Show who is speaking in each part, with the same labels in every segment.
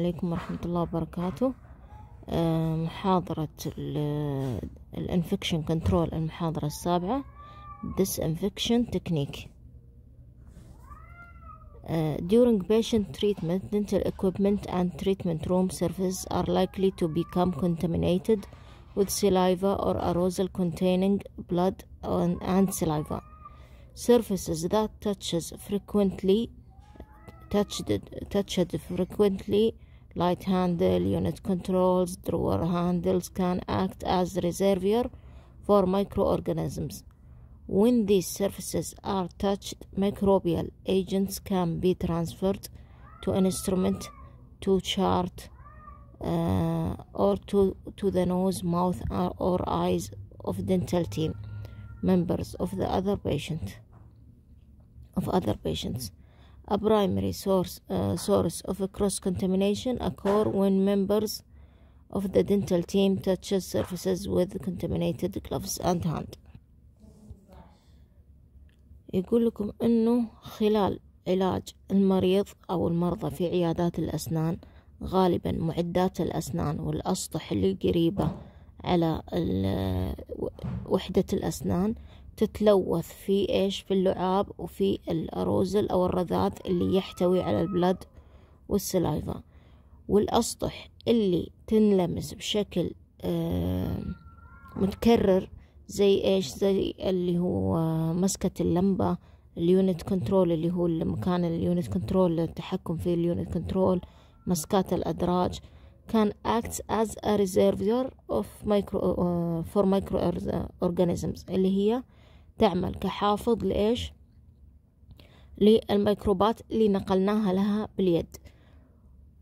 Speaker 1: عليكم ورحمة الله وبركاته محاضرة الانفكشن كنترول المحاضرة السابعة disinfection technique During patient treatment, dental equipment and treatment room surfaces are likely to become contaminated with saliva or arousal containing blood and saliva. Surfaces that touches frequently touched touched frequently light handle unit controls drawer handles can act as reservoir for microorganisms when these surfaces are touched microbial agents can be transferred to an instrument to chart uh, or to, to the nose mouth uh, or eyes of dental team members of the other patient of other patients a primary source, uh, source of cross contamination occur when members of the dental team touches surfaces with contaminated gloves and hand يقول لكم انه خلال علاج المريض او المرضى في عيادات الاسنان غالبا معدات الاسنان والاسطح القريبه على وحده الاسنان تتلوث في إيش في اللعاب وفي الأروزل أو الرذاذ اللي يحتوي على البلد والسلايفا والأسطح اللي تنلمس بشكل متكرر زي إيش زي اللي هو مسكة اللمبة اليونت كنترول اللي هو المكان اليونت كنترول التحكم في اليونت كنترول مسكات الأدراج كان acts as a reservoir of micro uh, for اورجانيزمز اللي هي تعمل كحافظ لإيش للميكروبات اللي نقلناها لها باليد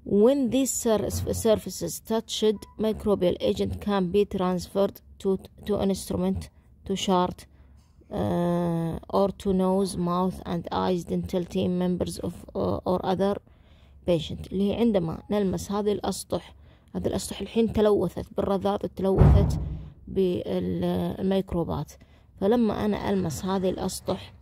Speaker 1: When these surfaces touched, microbial agent can be transferred to, to instrument, to chart, uh, or to nose, mouth and eyes dental team members of uh, or other patient اللي هي عندما نلمس هذه الأسطح هذه الأسطح الحين تلوثت بالرذاذ تلوثت بالميكروبات فلما أنا ألمس هذه الأسطح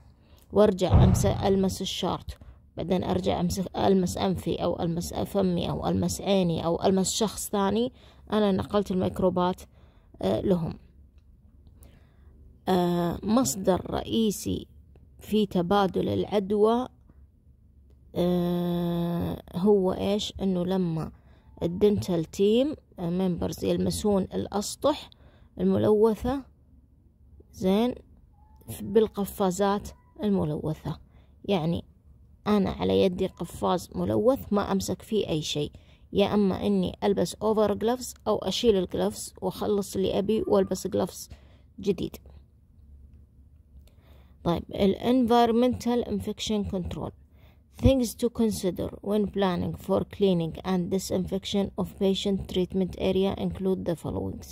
Speaker 1: وارجع أمس ألمس الشارت بعدين أرجع أمس ألمس أنفي أو ألمس فمي أو ألمس عيني أو ألمس شخص ثاني أنا نقلت الميكروبات آه، لهم آه، مصدر رئيسي في تبادل العدوى آه، هو إيش إنه لما الدنتال تيم ممبرز يلمسون الأسطح الملوثة زين بالقفازات الملوثة يعني أنا على يدي قفاز ملوث ما أمسك فيه أي شيء يا أما إني ألبس أوفر جلفز أو أشيل الجلفز وأخلص اللي أبي وألبس جلفز جديد طيب ال environmental infection control things to consider when planning for cleaning and disinfection of patient treatment area include the following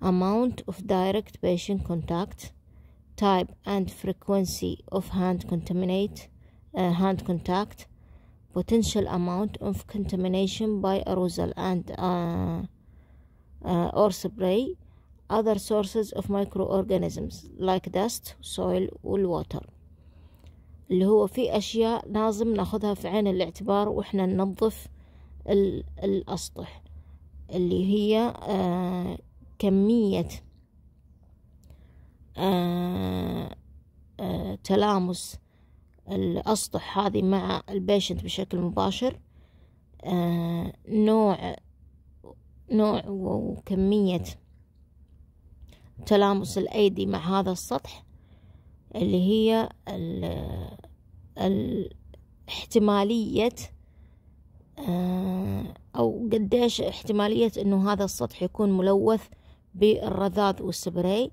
Speaker 1: amount of direct patient contact, type and frequency of hand contaminate, uh, hand contact, potential amount of contamination by aerosol and uh, uh, or spray, other sources of microorganisms like dust, soil water. اللي هو في أشياء لازم ناخدها في عين الاعتبار وإحنا ننظف الأسطح اللي هي كمية آه، آه، تلامس الأسطح هذه مع البيشنت بشكل مباشر آه، نوع نوع وكمية تلامس الأيدي مع هذا السطح اللي هي احتمالية أو قديش احتمالية أنه هذا السطح يكون ملوث بالرذاذ والسبراي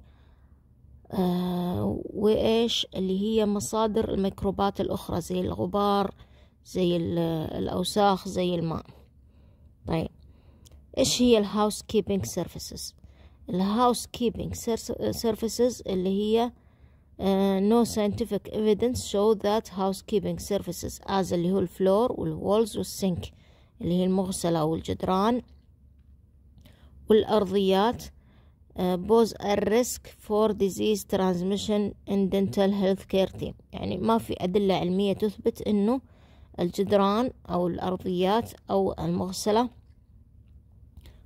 Speaker 1: آه وإيش اللي هي مصادر الميكروبات الأخرى زي الغبار زي الأوساخ زي الماء طيب إيش هي الهاوس كيبينج سيرفيسز الهاوس كيبينج سيرفيسز اللي هي نو آه، no scientific evidence show that housekeeping services as اللي هو الفلور والوولز والسنك اللي هي المغسلة والجدران والأرضيات بوز الريسك فور ديزيز ترانزميشن ان دنتال هيلث كير تيم يعني ما في أدلة علمية تثبت أنه الجدران أو الأرضيات أو المغسلة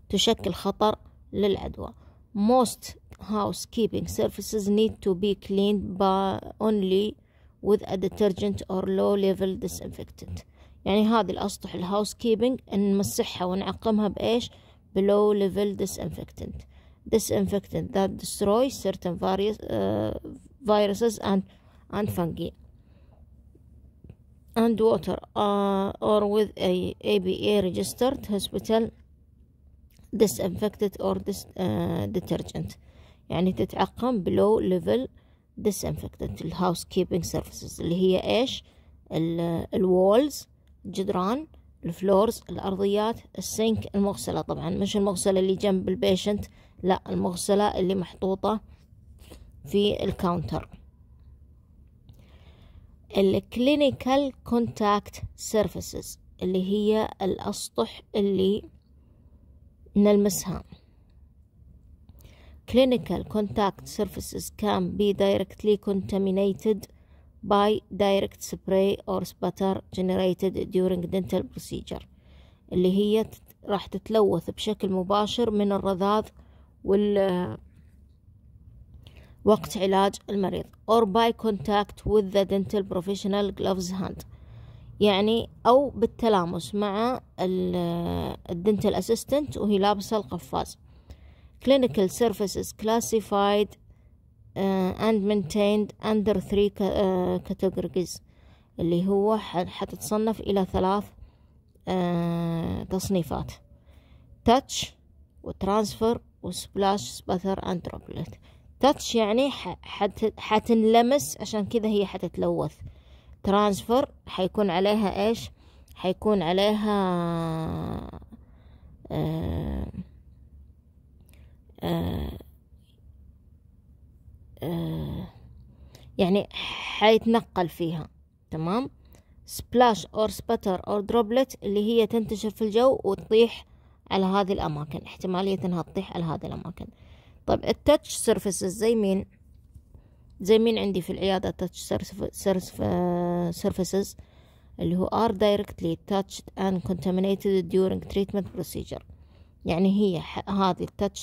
Speaker 1: تشكل خطر للعدوى most housekeeping services need to be cleaned by only with a detergent or low level disinfectant يعني هذه الأسطح الهاوس كيبنج نمسحها ونعقمها بإيش بلو ليفل disinfectant disinfectant that destroys certain various, uh, viruses and, and fungi and water uh, or with a ABA registered hospital disinfected or dis, uh, detergent يعني تتعقم below level disinfectant housekeeping services اللي هي ايش walls الجدران الفلورز الارضيات السينك المغسله طبعا مش المغسله اللي جنب البيشنت لا المغسلة اللي محطوطة في الكاونتر الكلينيكال كونتاكت سيرفيسز اللي هي الأسطح اللي نلمسها clinical contact surfaces can be directly contaminated by direct spray or sputter generated during dental procedure اللي هي راح تتلوث بشكل مباشر من الرذاذ وال وقت علاج المريض or by contact with the dental professional gloves hand يعني أو بالتلامس مع الدنتال أسيستنت وهي لابسة القفاز clinical services classified uh, and maintained under three categories اللي هو حتتصنف إلى ثلاث uh, تصنيفات touch وترانسفر وسبلاش سبثر اند دروبلت تاتش يعني حتنلمس عشان كذا هي حتتلوث ترانسفر حيكون عليها ايش حيكون عليها آه، آه، آه، يعني حيتنقل فيها تمام سبلاش اور سبتر اور دروبلت اللي هي تنتشر في الجو وتطيح على هذه الأماكن احتمالية أنها تطيح على هذه الأماكن طيب التاتش سيرفيسز زي مين زي مين عندي في العيادة تاتش سيرفيسز اللي هو are directly touched and contaminated during treatment procedure يعني هي هذه التاتش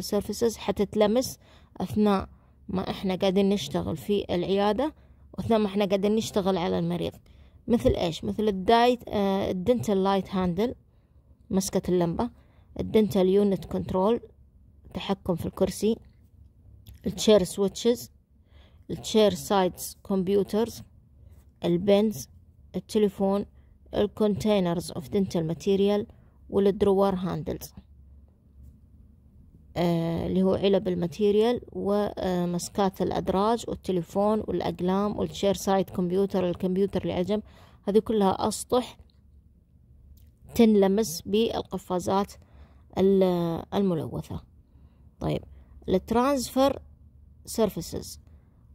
Speaker 1: سيرفيسز حتتلمس أثناء ما احنا قاعدين نشتغل في العيادة وأثناء ما احنا قاعدين نشتغل على المريض مثل ايش مثل الدايت الدنتال لايت هاندل مسكة اللمبة الدنتال يونت كنترول تحكم في الكرسي التشير سويتشز التشير سايدز كمبيوترز البنز التليفون الكونتينرز اوف دنتال ماتيريال والدروور هاندلز اللي هو علب الماتيريال ومسكات آه، الأدراج والتليفون والأقلام والشير سايد كمبيوتر الكمبيوتر العجم هذه كلها أسطح تنلمس بالقفازات الملوثة طيب الترانسفر surfaces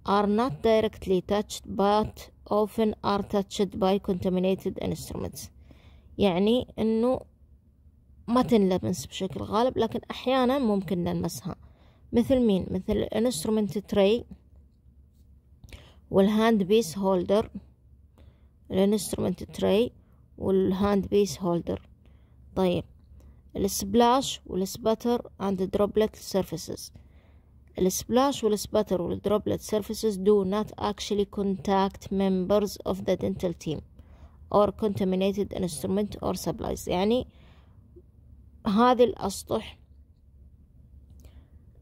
Speaker 1: are not directly touched but often are touched by contaminated instruments يعني انه ما تنلمس بشكل غالب لكن احيانا ممكن نلمسها مثل مين مثل الانسترومنت تري والهاند بيس هولدر الانسترومنت تري والهاند بيس هولدر طيب السبلاش والسباتر and the droplet surfaces السبلاش والسباتر والدروبلت surfaces do not actually contact members of the dental team or contaminated instrument or supplies يعني هذه الأسطح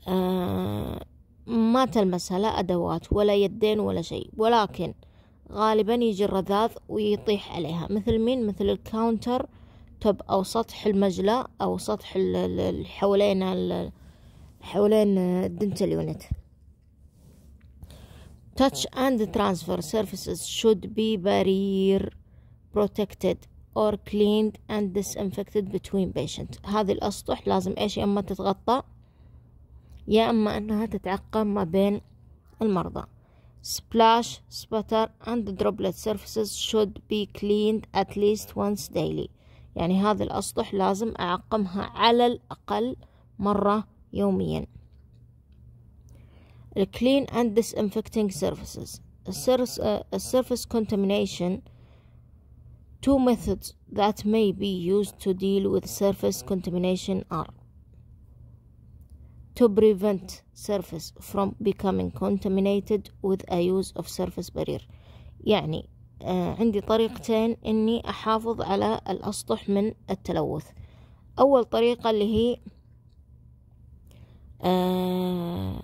Speaker 1: آه ما تلمسها لا أدوات ولا يدين ولا شيء ولكن غالبا يجي الرذاذ ويطيح عليها مثل مين مثل الكاونتر توب أو سطح المجلى أو سطح حوالين حوالين الدنتال آه، يونت touch and transfer surfaces should be barrier protected or cleaned and disinfected between patient هذه الأسطح لازم إيش يا إما تتغطى يا إما أنها تتعقم ما بين المرضى Splash, sputter and droplet surfaces should be cleaned at least once daily يعني هذه الأسطح لازم أعقمها على الأقل مرة يوميا clean and disinfecting surfaces surface contamination two methods that may be used to deal with surface contamination are to prevent surface from becoming contaminated with a use of surface barrier يعني آه عندي طريقتين اني احافظ على الاسطح من التلوث اول طريقة اللي هي آه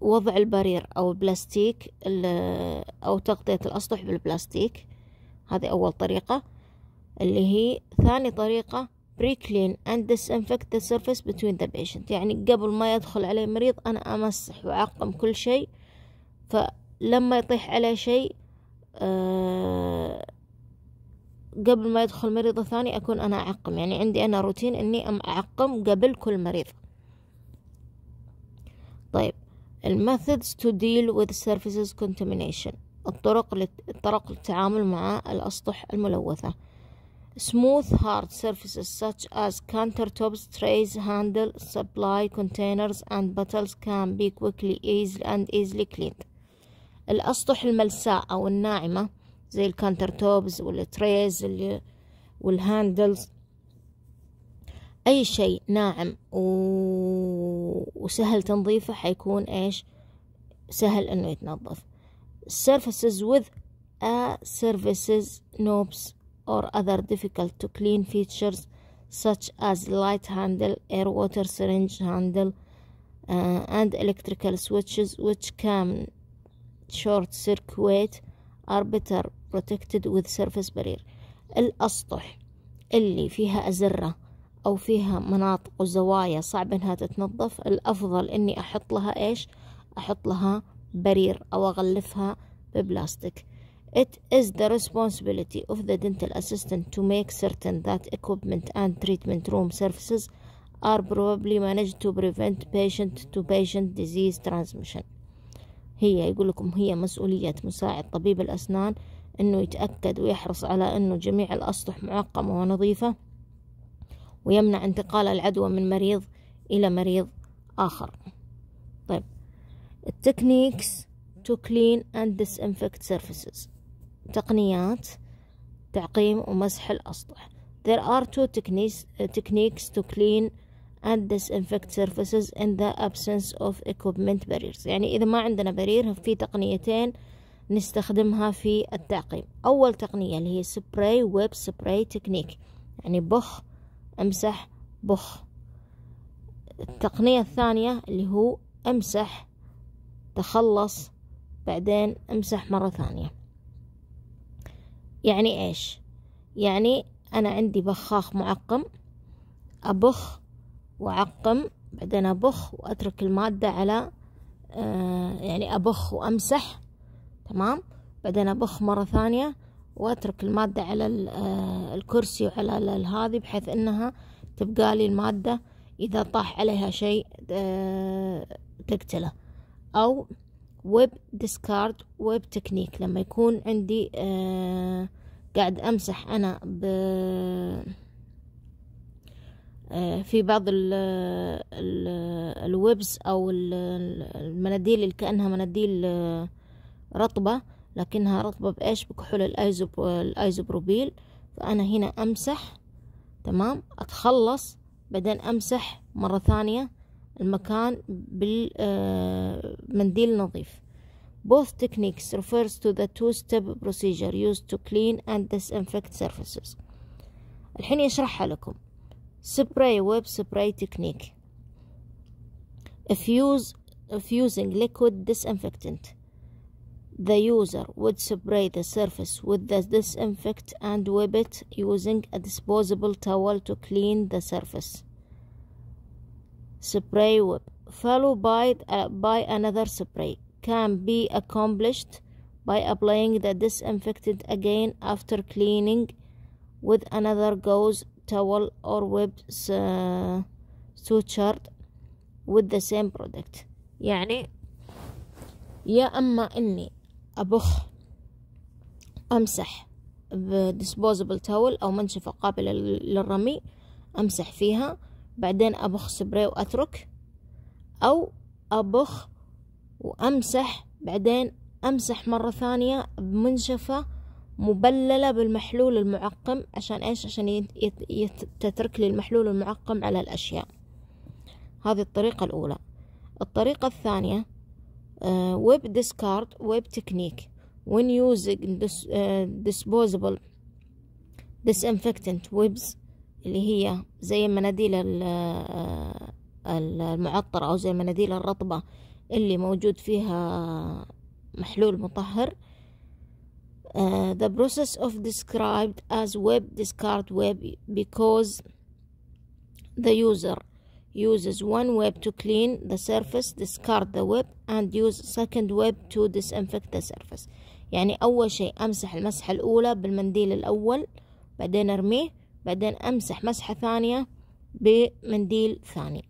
Speaker 1: وضع البرير او البلاستيك او تغطية الاسطح بالبلاستيك هذه اول طريقة اللي هي ثاني طريقة pre-clean and disinfect the surface between the patient يعني قبل ما يدخل عليه مريض أنا أمسح وأعقم كل شيء فلما يطيح عليه شيء آه، قبل ما يدخل مريض ثاني أكون أنا أعقم يعني عندي أنا روتين أني أم أعقم قبل كل مريض طيب methods to deal with surfaces contamination الطرق الطرق للتعامل مع الأسطح الملوثة smooth hard surfaces such as countertops, trays, handle, supply containers and bottles can be quickly easily and easily cleaned. الأسطح الملساء أو الناعمة زي الكانترتوبز والتريز والهاندلز أي شيء ناعم و... وسهل تنظيفه حيكون إيش سهل إنه يتنظف surfaces with a surfaces knobs or other difficult to clean features such as light handle, air water syringe handle, uh, and electrical switches which can short circuit are better protected with surface barrier الأسطح اللي فيها أزرة أو فيها مناطق وزوايا صعب إنها تتنظف الأفضل إني أحط لها إيش أحط لها برير أو أغلفها ببلاستيك It is the responsibility of the dental assistant to make certain that equipment and treatment room services are probably managed to prevent patient to patient disease transmission هي يقول لكم هي مسؤولية مساعد طبيب الأسنان أنه يتأكد ويحرص على أنه جميع الأسطح معقمة ونظيفة ويمنع انتقال العدوى من مريض إلى مريض آخر طيب التكنيكس to clean and disinfect surfaces تقنيات تعقيم ومسح الأسطح There are two techniques, uh, techniques to clean and disinfect surfaces in the absence of equipment barriers يعني إذا ما عندنا برير في تقنيتين نستخدمها في التعقيم أول تقنية اللي هي spray web spray technique يعني بخ امسح بخ التقنية الثانية اللي هو امسح تخلص بعدين امسح مرة ثانية يعني ايش يعني انا عندي بخاخ معقم ابخ واعقم بعدين ابخ واترك المادة على آه، يعني ابخ وامسح تمام بعدين ابخ مرة ثانية واترك المادة على آه، الكرسي وعلى هذه بحيث انها تبقى لي المادة اذا طاح عليها شيء آه، تقتله او ويب ديسكارد ويب تكنيك لما يكون عندي آه قاعد امسح انا ب آه، في بعض الـ الـ الويبس او المناديل اللي كانها مناديل آه، رطبه لكنها رطبه بايش بكحول الايزوب الايزوبروبيل فانا هنا امسح تمام اتخلص بعدين امسح مره ثانيه المكان بالمنديل نظيف Both techniques refers to the two-step procedure used to clean and disinfect surfaces الحين يشرحها لكم spray web spray technique if, use, if using liquid disinfectant the user would spray the surface with the disinfect and web it using a disposable towel to clean the surface spray whip, followed by, uh, by another spray, can be accomplished by applying the disinfectant again after cleaning with another gauze towel or web uh, suture with the same product يعني يا أما إني أبخ أمسح بديسبوزبل تاول أو منشفة قابلة للرمي أمسح فيها بعدين أبخ سبراي وأترك أو أبخ وأمسح بعدين أمسح مرة ثانية بمنشفة مبللة بالمحلول المعقم عشان إيش عشان تترك لي المحلول المعقم على الأشياء هذه الطريقة الأولى الطريقة الثانية ويب ديسكارد ويب تكنيك when using this, آه، disposable disinfectant webs اللي هي زي المناديل المعطرة أو زي المناديل الرطبة اللي موجود فيها محلول مطهر Uh, the process of described as web discard web because the user uses one web to clean the surface discard the web and use second web to disinfect the surface يعني أول شيء أمسح المسحة الأولى بالمنديل الأول بعدين أرميه بعدين أمسح مسحة ثانية بمنديل ثاني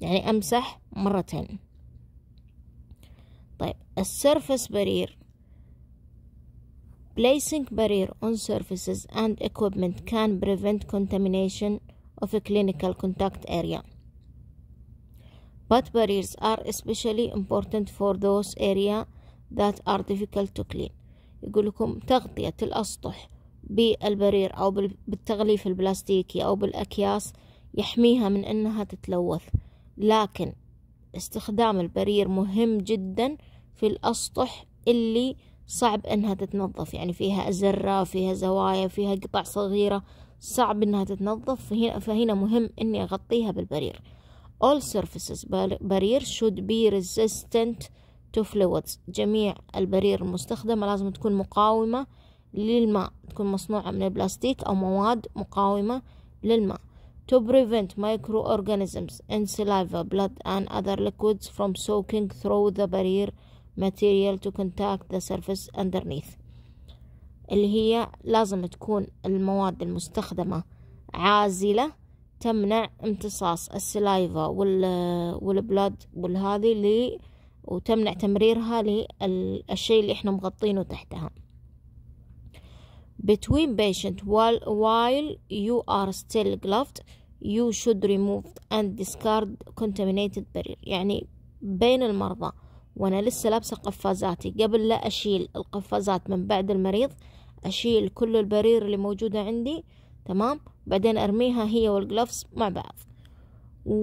Speaker 1: يعني أمسح مرتين طيب السيرفس برير Placing barrier on surfaces and equipment can prevent contamination of a clinical contact area. But barriers are especially important for those area that are difficult to clean. يقول لكم تغطية الأسطح بالبرير أو بالتغليف البلاستيكي أو بالأكياس يحميها من أنها تتلوث لكن استخدام البرير مهم جدا في الأسطح اللي صعب أنها تتنظف يعني فيها أزرة فيها زوايا فيها قطع صغيرة صعب أنها تتنظف فهنا, فهنا مهم أني أغطيها بالبرير all surfaces barrier should be resistant to fluids جميع البرير المستخدمة لازم تكون مقاومة للماء تكون مصنوعة من البلاستيك أو مواد مقاومة للماء to prevent microorganisms in saliva, blood and other liquids from soaking through the barrier material to contact the surface underneath اللي هي لازم تكون المواد المستخدمة عازلة تمنع امتصاص السلايفا والبلاد والهذي وتمنع تمريرها للشيء اللي احنا مغطينه تحتها between patient while while you are still gloved you should remove and discard contaminated barrier يعني بين المرضى وانا لسه لابسه قفازاتي قبل لا اشيل القفازات من بعد المريض اشيل كل البرير اللي موجوده عندي تمام بعدين ارميها هي والجلافز مع بعض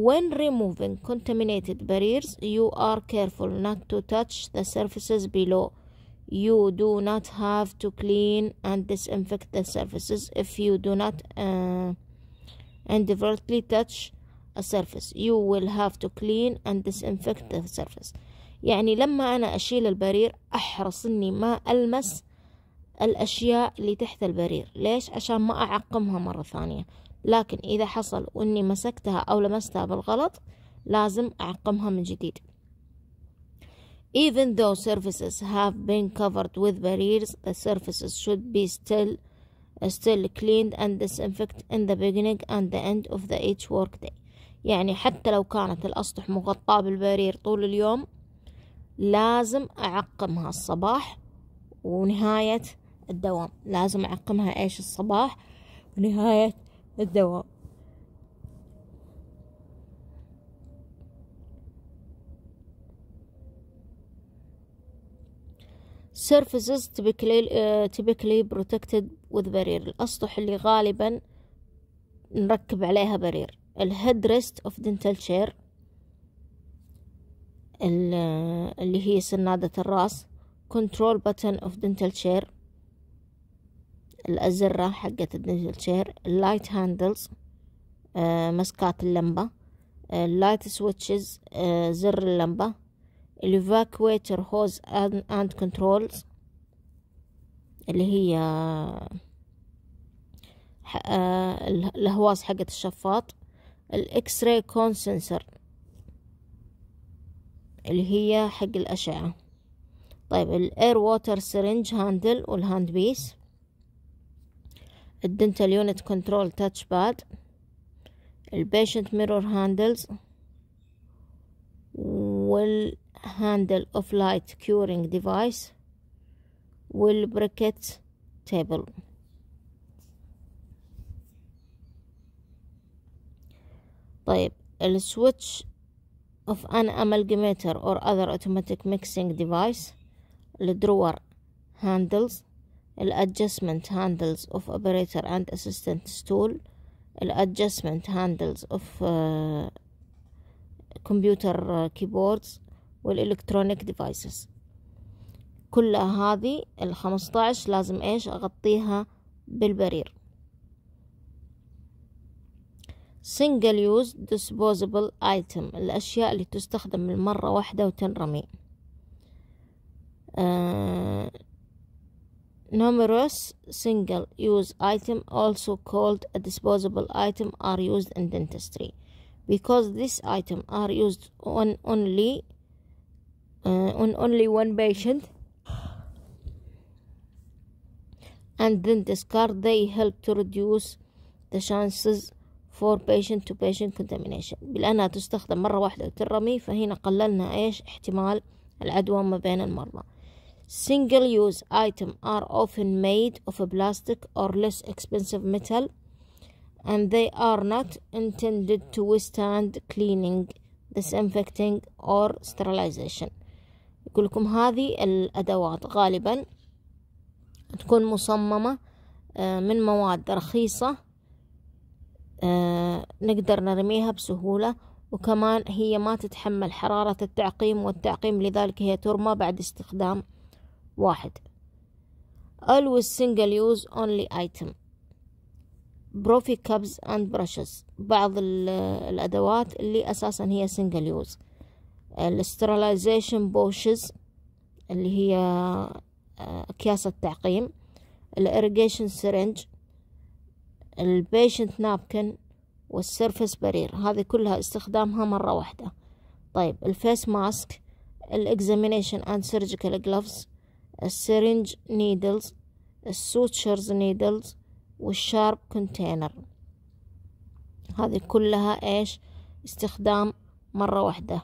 Speaker 1: When removing contaminated barriers, you are careful not to touch the surfaces below you do not have to clean and disinfect the surfaces if you do not uh, indirectly touch a surface you will have to clean and disinfect the surface يعني لما أنا أشيل البرير أحرص إني ما ألمس الأشياء اللي تحت البرير ليش عشان ما أعقمها مرة ثانية لكن إذا حصل وإني مسكتها أو لمستها بالغلط لازم أعقمها من جديد Even though surfaces have been covered with barriers, the surfaces should be still still cleaned and disinfected in the beginning and the end of the each workday. يعني حتى لو كانت الأسطح مغطاة بالبرير طول اليوم لازم أعقمها الصباح ونهاية الدوام لازم أعقمها إيش الصباح ونهاية الدوام surfaces typically, uh, typically protected with barrier الأسطح اللي غالبا نركب عليها برير الهيد ريست اوف dental شير اللي هي سنادة الراس كنترول button اوف dental شير الأزرة حقت الدنتال شير اللايت هاندلز مسكات اللمبة اللايت uh, سويتشز uh, زر اللمبة evacuator هوز اند كنترولز اللي هي آه، الهواص حقت الشفاط الاكس راي كونسنسر اللي هي حق الأشعة طيب الاير ووتر سرنج هاندل والهاند بيس الدنتال يونت كنترول تاتش باد البيشنت ميرور هاندلز وال handle of light curing device will bracket table. طيب ال switch of an amalgamator or other automatic mixing device the drawer handles adjustment handles of operator and assistant tool adjustment handles of uh, computer uh, keyboards والإلكترونيك ديفايسز كلها هذه الخمسطعش لازم إيش أغطيها بالبرير single use disposable item الأشياء اللي تستخدم لمرة واحدة وتنرمي uh, numerous single use item also called a disposable item are used in dentistry because this item are used on only uh, on only one patient and then discard they help to reduce the chances for patient to patient contamination لأنها تستخدم مرة واحدة وترمي فهنا قللنا إيش احتمال العدوى ما بين المرضى single use item are often made of a plastic or less expensive metal and they are not intended to withstand cleaning disinfecting or sterilization أقول لكم هذه الأدوات غالبا تكون مصممة آه، من مواد رخيصة آه، نقدر نرميها بسهولة وكمان هي ما تتحمل حرارة التعقيم والتعقيم لذلك هي ترمى بعد استخدام واحد always single use only item بروفي كابز اند برشز بعض الادوات اللي اساسا هي single use الاسترلايزيشن بوشز اللي هي آه، أكياس التعقيم الإريجيشن سرنج البيشنت نابكن والسيرفس برير هذه كلها استخدامها مرة واحدة طيب الفيس ماسك الاكزامينيشن اند سيرجيكال جلوفز السيرنج نيدلز السوتشرز نيدلز والشارب كونتينر هذه كلها ايش استخدام مرة واحدة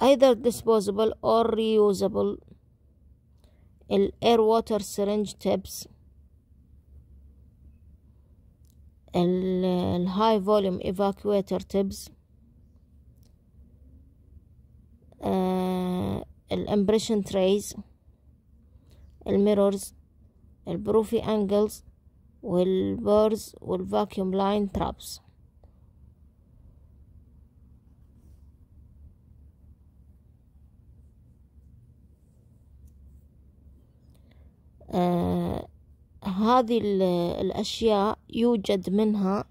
Speaker 1: either disposable or reusable الاير ووتر syringe tips الهاي فوليوم ايفاكويتر تيبس الامبريشن تريز الميرورز البروفي انجلز والبارز والفاكيوم لاين ترابس آه هذه الأشياء يوجد منها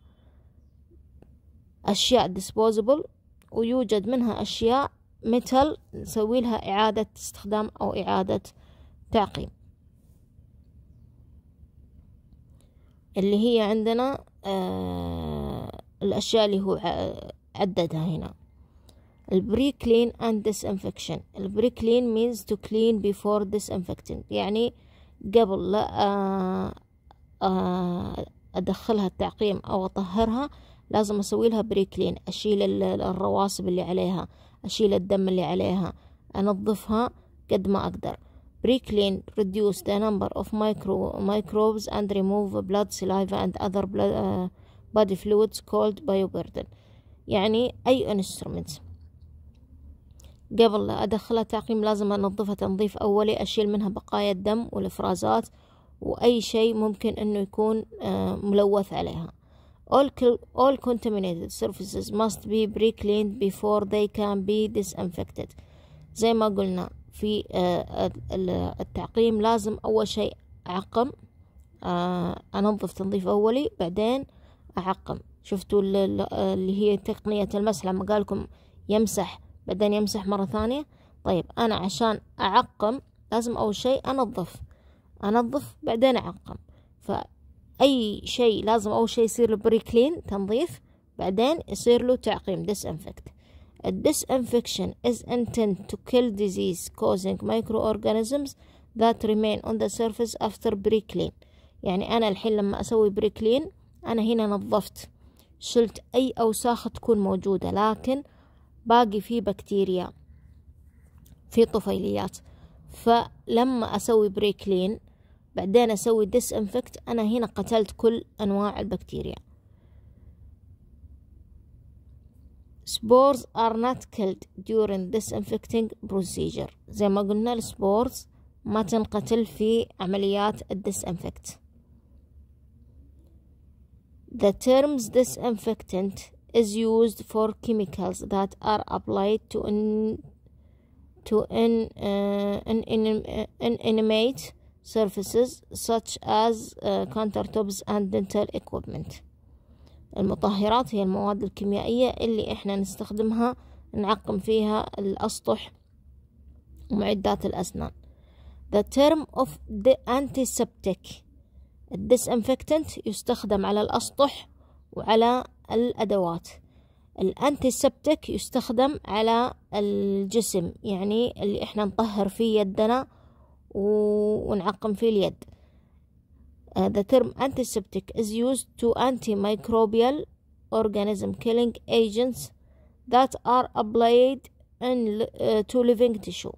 Speaker 1: أشياء disposable ويوجد منها أشياء متل نسوي لها إعادة استخدام أو إعادة تعقيم اللي هي عندنا آه الأشياء اللي هو عددها هنا البري كلين and disinfection البري كلين means to clean before disinfecting يعني آه قبل لا آه، آه، أدخلها التعقيم أو أطهرها لازم أسوي لها بريكلين أشيل الرواسب اللي عليها أشيل الدم اللي عليها أنظفها قد ما أقدر بريكلين reduce the number of micro microbes and remove blood saliva and other blood, uh, body fluids called يعني أي instruments قبل لا أدخلها تعقيم لازم أنظفها تنظيف أولي أشيل منها بقايا الدم والإفرازات وأي شيء ممكن أنه يكون آه، ملوث عليها all, all contaminated surfaces must be pre-cleaned before they can be disinfected زي ما قلنا في آه، التعقيم لازم أول شيء أعقم آه، أنظف تنظيف أولي بعدين أعقم شفتوا اللي هي تقنية المسح لما قالكم يمسح بعدين يمسح مرة ثانية طيب أنا عشان أعقم لازم أول شيء أنظف أنظف بعدين أعقم فأي شيء لازم أول شيء يصير له بري كلين تنظيف بعدين يصير له تعقيم disinfect disinfection is intended to kill disease causing microorganisms that remain on the surface after pre-clean يعني أنا الحين لما أسوي clean أنا هنا نظفت شلت أي أوساخ تكون موجودة لكن باقي فيه بكتيريا في طفيليات فلما أسوي بريكلين بعدين أسوي ديس انفكت أنا هنا قتلت كل أنواع البكتيريا spores are not killed during disinfecting procedure زي ما قلنا السبورز ما تنقتل في عمليات disinfect The terms disinfectant is used for chemicals that are applied to in, to in, uh, in, in, inanimate surfaces such as uh, countertops and dental equipment المطهرات هي المواد الكيميائية اللي احنا نستخدمها نعقم فيها الأسطح ومعدات الأسنان The term of the antiseptic disinfectant, يستخدم على الأسطح وعلى الأدوات الأنتيسبتك يستخدم على الجسم يعني اللي إحنا نطهر فيه يدنا ونعقم فيه اليد Uh, the term antiseptic is used to antimicrobial organism killing agents that are applied in, uh, to living tissue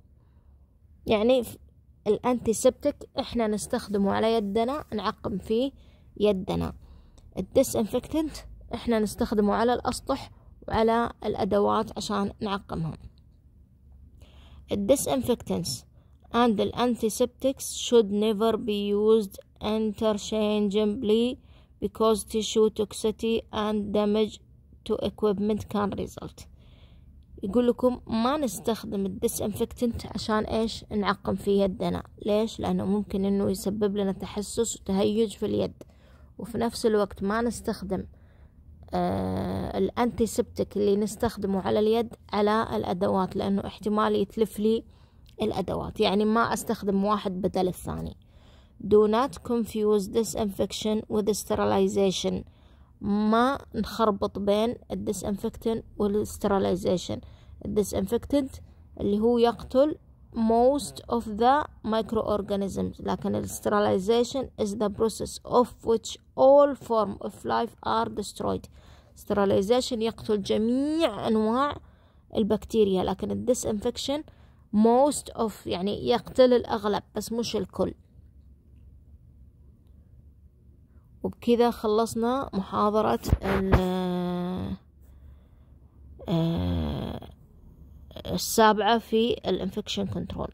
Speaker 1: يعني الأنتيسبتك احنا نستخدمه على يدنا نعقم فيه يدنا الديسانفكتنت احنا نستخدمه على الاسطح وعلى الادوات عشان نعقمهم الديسانفكتنس and the antiseptics should never be used interchangeably because tissue toxicity and damage to equipment can result يقول لكم ما نستخدم الديسانفكتنت عشان ايش نعقم في يدنا ليش لانه ممكن انه يسبب لنا تحسس وتهيج في اليد وفي نفس الوقت ما نستخدم آه، سبتك اللي نستخدمه على اليد على الأدوات لأنه احتمال يتلف لي الأدوات يعني ما أستخدم واحد بدل الثاني do not confuse disinfection with sterilization ما نخربط بين الديسانفكتن والستريلايزيشن الديسانفكتنت اللي هو يقتل most of the microorganisms لكن sterilization is the process of which all form of life are destroyed sterilization يقتل جميع أنواع البكتيريا لكن ال disinfection most of يعني يقتل الأغلب بس مش الكل وبكذا خلصنا محاضرة ال السابعة في الانفكشن كنترول